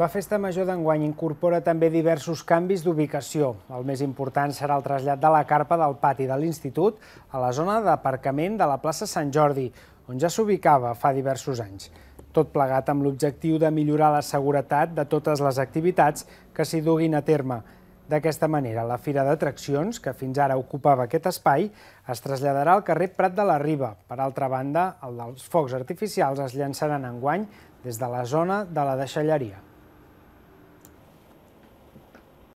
La festa major d'enguany incorpora també diversos canvis d'ubicació. El més important serà el trasllat de la carpa del pati de l'Institut a la zona d'aparcament de la plaça Sant Jordi, on ja s'ubicava fa diversos anys. Tot plegat amb l'objectiu de millorar la seguretat de totes les activitats que s'hi duguin a terme. D'aquesta manera, la Fira d'Atraccions, que fins ara ocupava aquest espai, es traslladarà al carrer Prat de la Riba. Per altra banda, el dels focs artificials es llançaran enguany des de la zona de la deixalleria.